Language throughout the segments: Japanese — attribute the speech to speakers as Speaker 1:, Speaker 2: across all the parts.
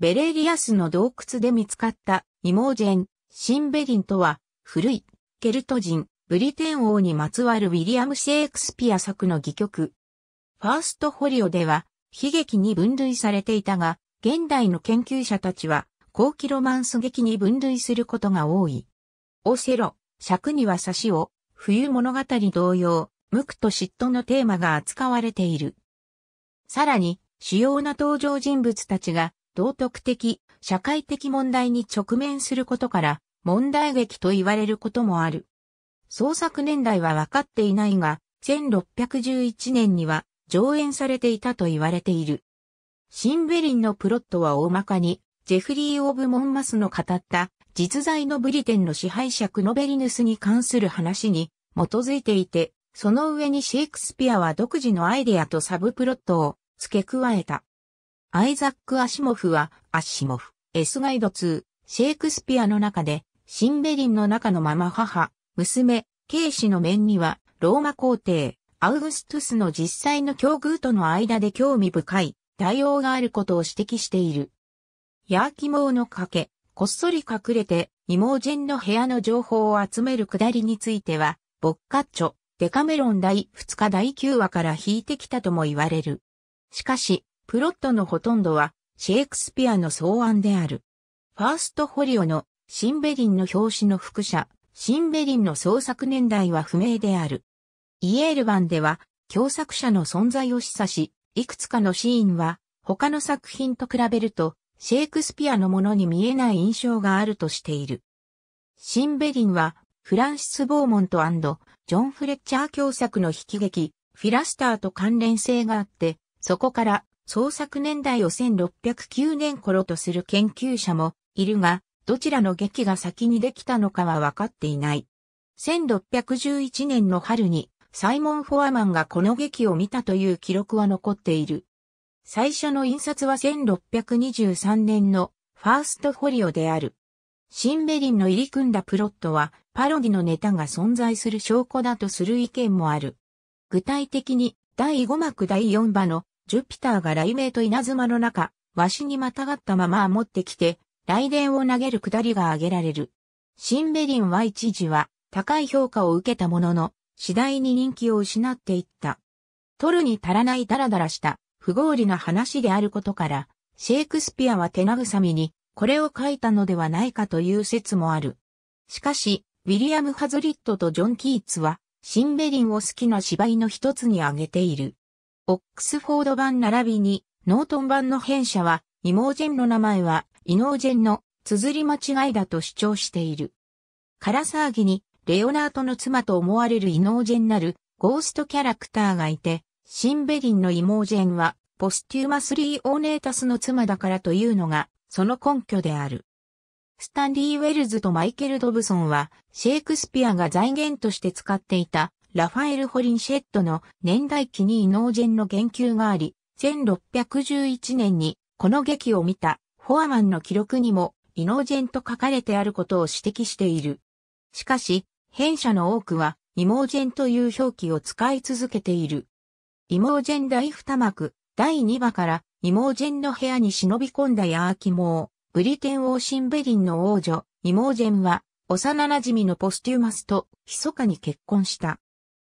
Speaker 1: ベレーリアスの洞窟で見つかったイモージェン、シンベリンとは、古い、ケルト人、ブリテン王にまつわるウィリアム・シェイクスピア作の戯曲。ファーストホリオでは、悲劇に分類されていたが、現代の研究者たちは、後期ロマンス劇に分類することが多い。オセロ、尺には差しを、冬物語同様、無垢と嫉妬のテーマが扱われている。さらに、主要な登場人物たちが道徳的、社会的問題に直面することから、問題劇と言われることもある。創作年代は分かっていないが、1611年には上演されていたと言われている。シンベリンのプロットは大まかに、ジェフリー・オブ・モンマスの語った、実在のブリテンの支配者クノベリヌスに関する話に基づいていて、その上にシェイクスピアは独自のアイデアとサブプロットを付け加えた。アイザック・アシモフは、アシモフ、エスガイド2、シェイクスピアの中で、シンベリンの中のまま母、娘、ケイシの面には、ローマ皇帝、アウグストゥスの実際の境遇との間で興味深い、対応があることを指摘している。ヤーキモーの賭け、こっそり隠れて、ェ人の部屋の情報を集めるくだりについては、ボッカッチョ、デカメロン第2日第9話から引いてきたとも言われる。しかし、プロットのほとんどはシェイクスピアの草案である。ファーストホリオのシンベリンの表紙の副写、シンベリンの創作年代は不明である。イエール版では共作者の存在を示唆し、いくつかのシーンは他の作品と比べるとシェイクスピアのものに見えない印象があるとしている。シンベリンはフランシス・ボーモントジョン・フレッチャー共作の引き劇、フィラスターと関連性があって、そこから創作年代を1609年頃とする研究者もいるが、どちらの劇が先にできたのかは分かっていない。1611年の春にサイモン・フォアマンがこの劇を見たという記録は残っている。最初の印刷は1623年のファーストフォリオである。シンベリンの入り組んだプロットはパロディのネタが存在する証拠だとする意見もある。具体的に第5幕第4話のジュピターが雷鳴と稲妻の中、しにまたがったまま持ってきて、雷電を投げる下りが挙げられる。シンベリンは一時は高い評価を受けたものの、次第に人気を失っていった。取るに足らないダラダラした不合理な話であることから、シェイクスピアは手慰みにこれを書いたのではないかという説もある。しかし、ウィリアム・ハズリットとジョン・キーツは、シンベリンを好きな芝居の一つに挙げている。オックスフォード版並びに、ノートン版の編者は、イモージェンの名前は、イノージェンの綴り間違いだと主張している。カラ騒ぎに、レオナートの妻と思われるイノージェンなる、ゴーストキャラクターがいて、シンベリンのイモージェンは、ポスティーマスリー・オーネータスの妻だからというのが、その根拠である。スタンリー・ウェルズとマイケル・ドブソンは、シェイクスピアが財源として使っていたラファエル・ホリンシェットの年代記にイノージェンの言及があり、1611年にこの劇を見たフォアマンの記録にもイノージェンと書かれてあることを指摘している。しかし、編者の多くはイモージェンという表記を使い続けている。イモージェン第二幕、第二話からイモージェンの部屋に忍び込んだヤーキモー、ブリテン王シンベリンの王女、イモージェンは幼馴染のポステューマスと密かに結婚した。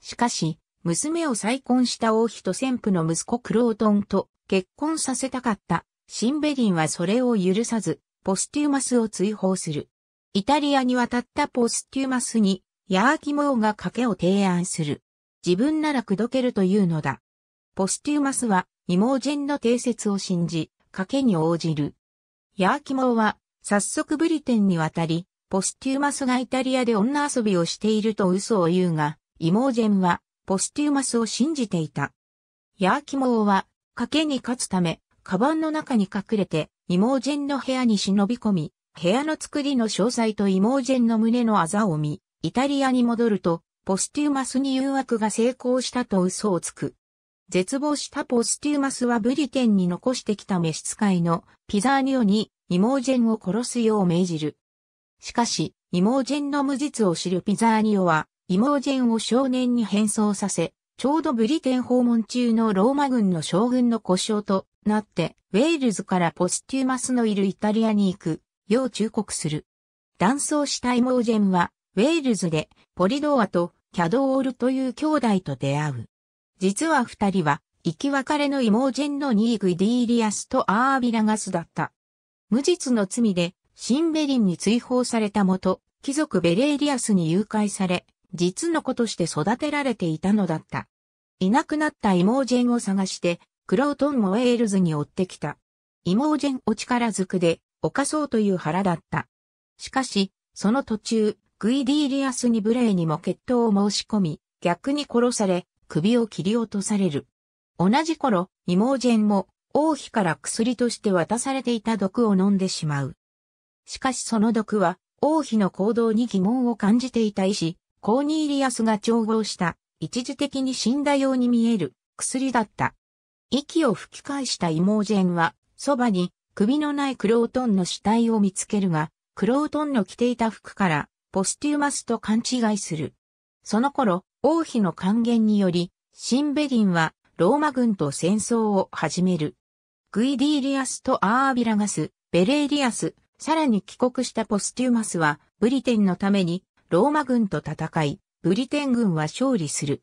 Speaker 1: しかし、娘を再婚した王妃と先父の息子クロートンと結婚させたかったシンベリンはそれを許さず、ポスティウマスを追放する。イタリアに渡ったポスティウマスに、ヤーキモオが賭けを提案する。自分なら口説けるというのだ。ポスティウマスは、妹ジェンの定説を信じ、賭けに応じる。ヤーキモオは、早速ブリテンに渡り、ポスティウマスがイタリアで女遊びをしていると嘘を言うが、イモージェンは、ポスティウマスを信じていた。ヤーキモーは、賭けに勝つため、カバンの中に隠れて、イモージェンの部屋に忍び込み、部屋の作りの詳細とイモージェンの胸のあざを見、イタリアに戻ると、ポスティウマスに誘惑が成功したと嘘をつく。絶望したポスティウマスはブリテンに残してきた召使いのピザーニオにイモージェンを殺すよう命じる。しかし、イモージェンの無実を知るピザーニオはイモージェンを少年に変装させ、ちょうどブリテン訪問中のローマ軍の将軍の故障となって、ウェールズからポスティーマスのいるイタリアに行く、よう忠告する。断層したイモージェンは、ウェールズでポリドアとキャドールという兄弟と出会う。実は二人は、生き別れのイモージェンのニーグディーリアスとアービラガスだった。無実の罪で、シンベリンに追放されたもと、貴族ベレーリアスに誘拐され、実の子として育てられていたのだった。いなくなったイモージェンを探して、クロートンモエールズに追ってきた。イモージェンを力ずくで、犯そうという腹だった。しかし、その途中、グイディリアスに無礼にも決闘を申し込み、逆に殺され、首を切り落とされる。同じ頃、イモージェンも、王妃から薬として渡されていた毒を飲んでしまう。しかしその毒は、王妃の行動に疑問を感じていた医師、コーニーリアスが調合した一時的に死んだように見える薬だった。息を吹き返したイモージェンは、そばに首のないクロートンの死体を見つけるが、クロートンの着ていた服から、ポスティウマスと勘違いする。その頃、王妃の還元により、シンベリンは、ローマ軍と戦争を始める。グイディリアスとアービラガス、ベレーリアス、さらに帰国したポスティウマスは、ブリテンのためにローマ軍と戦い、ブリテン軍は勝利する。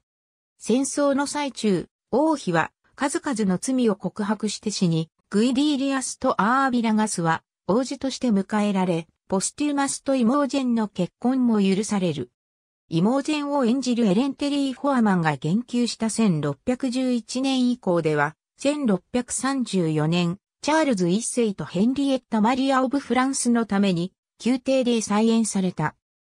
Speaker 1: 戦争の最中、王妃は数々の罪を告白して死に、グイディーリアスとアービラガスは王子として迎えられ、ポスティウマスとイモージェンの結婚も許される。イモージェンを演じるエレンテリー・フォアマンが言及した1611年以降では、1634年、チャールズ一世とヘンリエッタ・マリア・オブ・フランスのために、宮廷で再演された。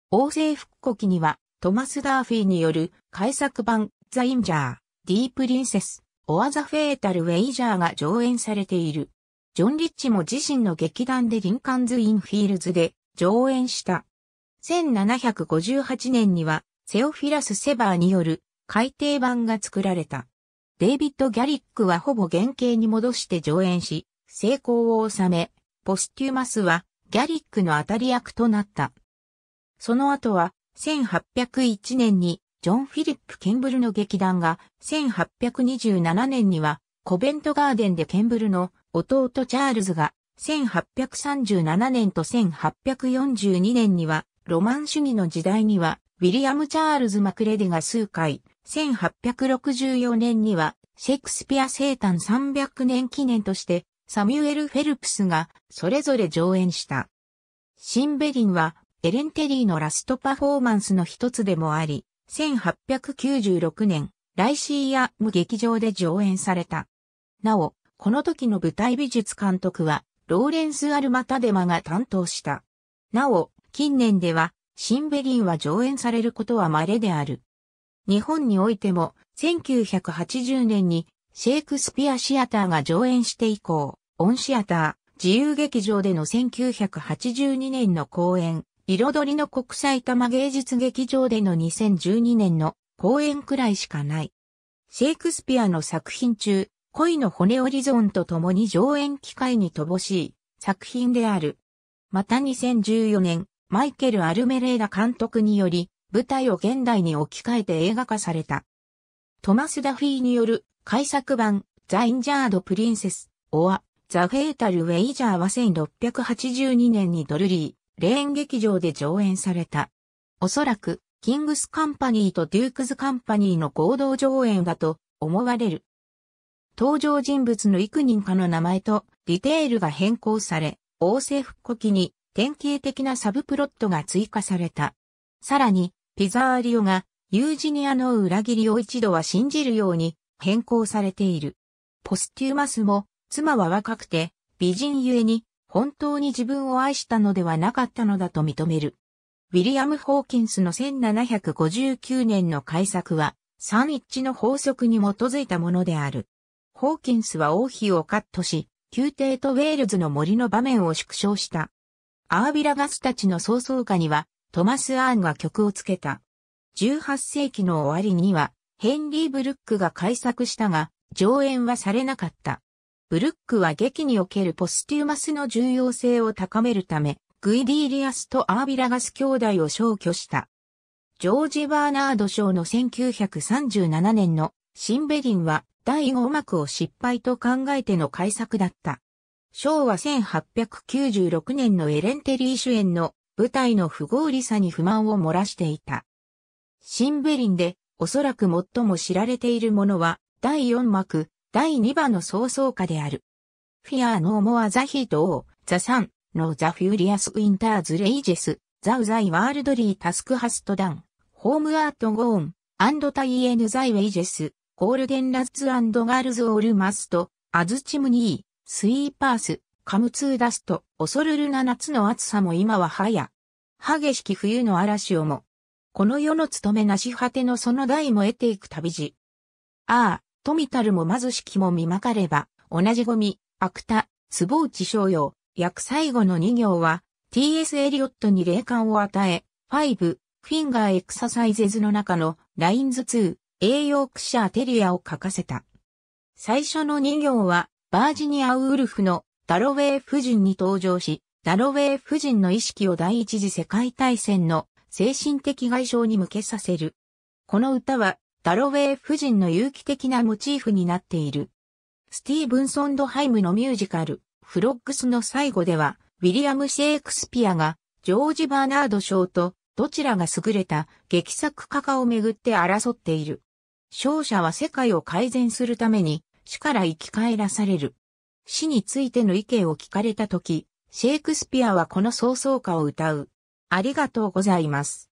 Speaker 1: 王政復古期には、トマス・ダーフィーによる改作版ザ・インジャー、ディープ・リンセス、オア・ザ・フェータル・ウェイジャーが上演されている。ジョン・リッチも自身の劇団でリンカンズ・インフィールズで上演した。1758年には、セオフィラス・セバーによる改訂版が作られた。デイビッド・ギャリックはほぼ原型に戻して上演し、成功を収め、ポステューマスはギャリックの当たり役となった。その後は、1801年に、ジョン・フィリップ・ケンブルの劇団が、1827年には、コベントガーデンでケンブルの弟チャールズが、1837年と1842年には、ロマン主義の時代には、ウィリアム・チャールズ・マクレディが数回、1864年には、シェイクスピア生誕300年記念として、サミュエル・フェルプスが、それぞれ上演した。シンベリンは、エレンテリーのラストパフォーマンスの一つでもあり、1896年、ライシーアム劇場で上演された。なお、この時の舞台美術監督は、ローレンス・アルマタデマが担当した。なお、近年では、シンベリンは上演されることは稀である。日本においても、1980年にシェイクスピアシアターが上演して以降、オンシアター、自由劇場での1982年の公演、彩りの国際玉芸術劇場での2012年の公演くらいしかない。シェイクスピアの作品中、恋の骨折りゾーンと共に上演機会に乏しい作品である。また2014年、マイケル・アルメレーダ監督により、舞台を現代に置き換えて映画化された。トマス・ダフィーによる改作版、ザ・インジャード・プリンセス、オア、ザ・フェータル・ウェイジャーは1682年にドルリー。レーン劇場で上演された。おそらく、キングスカンパニーとデュークズカンパニーの合同上演だと思われる。登場人物の幾人かの名前とディテールが変更され、王政復古期に典型的なサブプロットが追加された。さらに、ピザーリオがユージニアの裏切りを一度は信じるように変更されている。ポスティウマスも妻は若くて美人ゆえに本当に自分を愛したのではなかったのだと認める。ウィリアム・ホーキンスの1759年の改作は、三一致の法則に基づいたものである。ホーキンスは王妃をカットし、宮廷とウェールズの森の場面を縮小した。アービラガスたちの創創歌には、トマス・アーンが曲をつけた。18世紀の終わりには、ヘンリー・ブルックが改作したが、上演はされなかった。ブルックは劇におけるポスティウマスの重要性を高めるため、グイディリアスとアービラガス兄弟を消去した。ジョージ・バーナード賞の1937年のシンベリンは第5幕を失敗と考えての改作だった。賞は1896年のエレンテリー主演の舞台の不合理さに不満を漏らしていた。シンベリンでおそらく最も知られているものは第4幕第2話の創創家である。フィアーノーモアザヒートオー、ザサン、ノザフューリアスウィンターズレイジェス、ザウザイワールドリータスクハストダン、ホームアートゴーン、アンドタイエヌザイウェイジェス、ゴールデンラッツガールズオールマスト、アズチムニー、スイーパース、カムツーダスト、恐るるな夏の暑さも今は早。激しき冬の嵐をも、この世の務めなし果てのその台も得ていく旅路。ああ。富たるも貧しきも見まかれば、同じゴミ、ボ坪チ商用、約最後の2行は、T.S. エリオットに霊感を与え、5、フィンガーエクササイゼズの中の、ラインズ2、栄養クシャーテリアを書かせた。最初の2行は、バージニア・ウルフのダロウェイ夫人に登場し、ダロウェイ夫人の意識を第一次世界大戦の精神的外傷に向けさせる。この歌はダロウェイ夫人の有機的なモチーフになっている。スティーブンソンドハイムのミュージカル、フロッグスの最後では、ウィリアム・シェイクスピアが、ジョージ・バーナード賞と、どちらが優れた劇作家かをめぐって争っている。勝者は世界を改善するために、死から生き返らされる。死についての意見を聞かれたとき、シェイクスピアはこの創創歌を歌う。ありがとうございます。